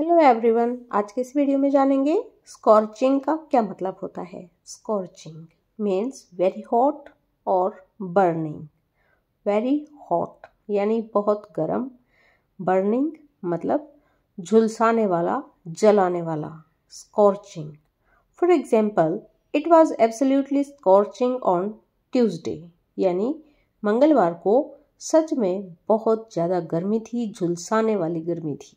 hello everyone आज के इस वीडियो में जानेंगे स्कॉर्चिंग का क्या मतलब होता है स्कॉर्चिंग मीन्स वेरी हॉट और बर्निंग वेरी हॉट यानी बहुत गर्म बर्निंग मतलब झुलसाने वाला जलाने वाला scorching for example it was absolutely scorching on Tuesday यानी मंगलवार को सच में बहुत ज़्यादा गर्मी थी झुलसाने वाली गर्मी थी